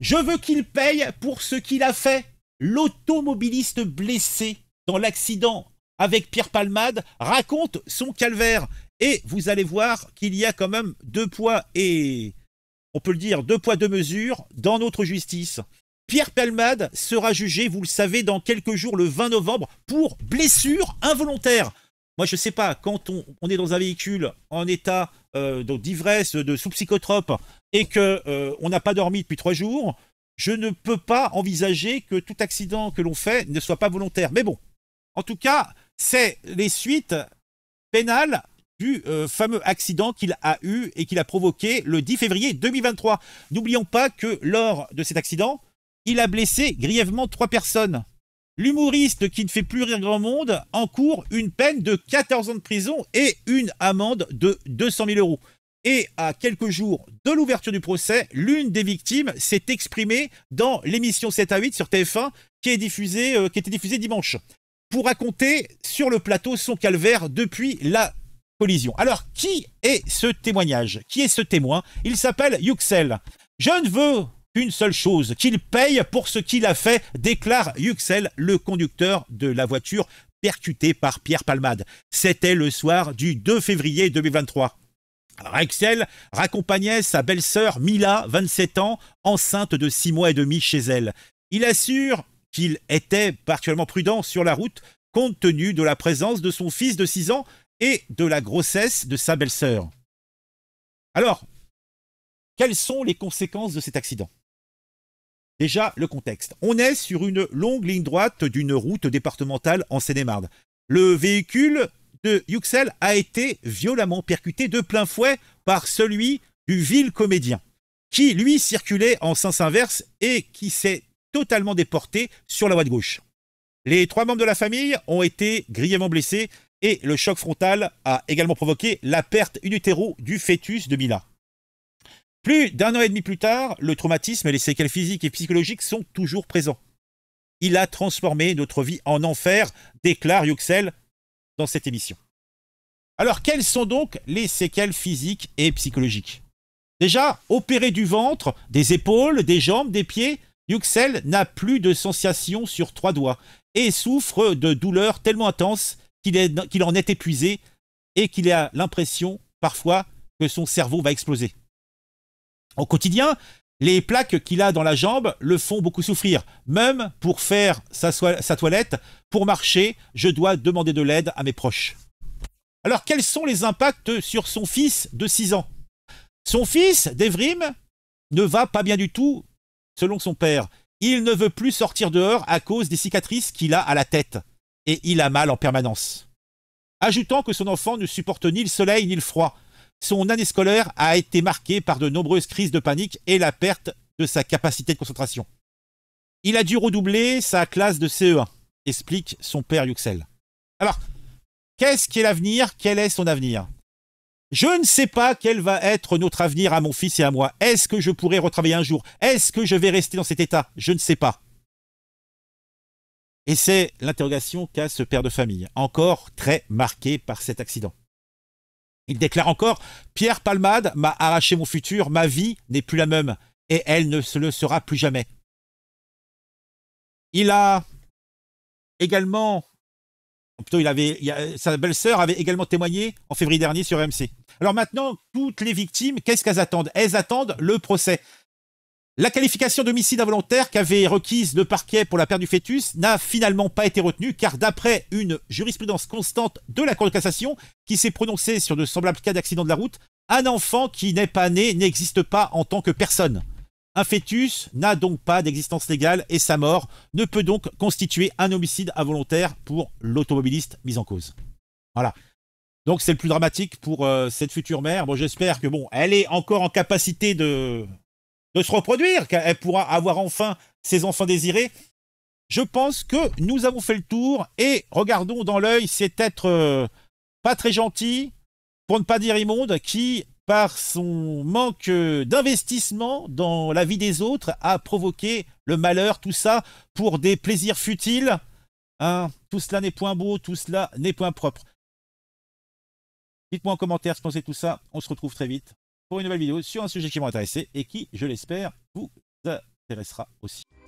Je veux qu'il paye pour ce qu'il a fait. L'automobiliste blessé dans l'accident avec Pierre Palmade raconte son calvaire. Et vous allez voir qu'il y a quand même deux poids et, on peut le dire, deux poids, deux mesures dans notre justice. Pierre Palmade sera jugé, vous le savez, dans quelques jours, le 20 novembre, pour blessure involontaire. Moi, je sais pas, quand on, est dans un véhicule en état euh, d'ivresse, de sous-psychotrope, et qu'on euh, n'a pas dormi depuis trois jours, je ne peux pas envisager que tout accident que l'on fait ne soit pas volontaire. Mais bon, en tout cas, c'est les suites pénales du euh, fameux accident qu'il a eu et qu'il a provoqué le 10 février 2023. N'oublions pas que lors de cet accident, il a blessé grièvement trois personnes. L'humoriste qui ne fait plus rire grand monde encourt une peine de 14 ans de prison et une amende de 200 000 euros. Et à quelques jours de l'ouverture du procès, l'une des victimes s'est exprimée dans l'émission 7 à 8 sur TF1 qui, est euh, qui était diffusée dimanche pour raconter sur le plateau son calvaire depuis la collision. Alors, qui est ce témoignage Qui est ce témoin Il s'appelle Yuxel. Je ne veux une seule chose, qu'il paye pour ce qu'il a fait, déclare Yuxel, le conducteur de la voiture percutée par Pierre Palmade. C'était le soir du 2 février 2023. Alors raccompagnait sa belle-sœur Mila, 27 ans, enceinte de 6 mois et demi chez elle. Il assure qu'il était particulièrement prudent sur la route compte tenu de la présence de son fils de 6 ans et de la grossesse de sa belle-sœur. Alors, quelles sont les conséquences de cet accident Déjà, le contexte. On est sur une longue ligne droite d'une route départementale en Seine-et-Marne. Le véhicule de Yuxel a été violemment percuté de plein fouet par celui du vil comédien, qui lui circulait en sens inverse et qui s'est totalement déporté sur la voie de gauche. Les trois membres de la famille ont été grièvement blessés et le choc frontal a également provoqué la perte in du fœtus de Mila. Plus d'un an et demi plus tard, le traumatisme et les séquelles physiques et psychologiques sont toujours présents. Il a transformé notre vie en enfer, déclare Yuxel dans cette émission. Alors, quelles sont donc les séquelles physiques et psychologiques Déjà, opéré du ventre, des épaules, des jambes, des pieds, Yuxel n'a plus de sensation sur trois doigts et souffre de douleurs tellement intenses qu'il en est épuisé et qu'il a l'impression parfois que son cerveau va exploser au quotidien, les plaques qu'il a dans la jambe le font beaucoup souffrir. Même pour faire sa, toilette, pour marcher, je dois demander de l'aide à mes proches. Alors quels sont les impacts sur son fils de 6 ans Son fils, Devrim, ne va pas bien du tout, selon son père. Il ne veut plus sortir dehors à cause des cicatrices qu'il a à la tête. Et il a mal en permanence. Ajoutant que son enfant ne supporte ni le soleil ni le froid. Son année scolaire a été marquée par de nombreuses crises de panique et la perte de sa capacité de concentration. Il a dû redoubler sa classe de CE1, explique son père Yuxel. Alors, qu'est-ce qu'est l'avenir Quel est son avenir je ne sais pas quel va être notre avenir à mon fils et à moi. Est-ce que je pourrai retravailler un jour Est-ce que je vais rester dans cet état Je ne sais pas. Et c'est l'interrogation qu'a ce père de famille, encore très marqué par cet accident. Il déclare encore Pierre Palmade m'a arraché mon futur, ma vie n'est plus la même, et elle ne se le sera plus jamais. Il a également. Plutôt, il avait, sa belle-sœur avait également témoigné en février dernier sur MC. Alors maintenant, toutes les victimes, qu'est-ce qu'elles attendent Elles attendent le procès. La qualification d'homicide involontaire qu'avait requise le parquet pour la perte du fœtus n'a finalement pas été retenue car d'après une jurisprudence constante de la Cour de cassation qui s'est prononcée sur de semblables cas d'accident de la route, un enfant qui n'est pas né n'existe pas en tant que personne. Un fœtus n'a donc pas d'existence légale et sa mort ne peut donc constituer un homicide involontaire pour l'automobiliste mis en cause. Voilà. Donc c'est le plus dramatique pour euh, cette future mère. Bon, j'espère que bon, elle est encore en capacité de de se reproduire, qu'elle pourra avoir enfin ses enfants désirés. Je pense que nous avons fait le tour et regardons dans l'œil cet être euh, pas très gentil, pour ne pas dire immonde, qui, par son manque euh, d'investissement dans la vie des autres, a provoqué le malheur, tout ça pour des plaisirs futiles. Hein, tout cela n'est point beau, tout cela n'est point propre. Dites-moi en commentaire ce que pensez tout ça. On se retrouve très vite pour une nouvelle vidéo sur un sujet qui m'intéressait et qui, je l'espère, vous intéressera aussi.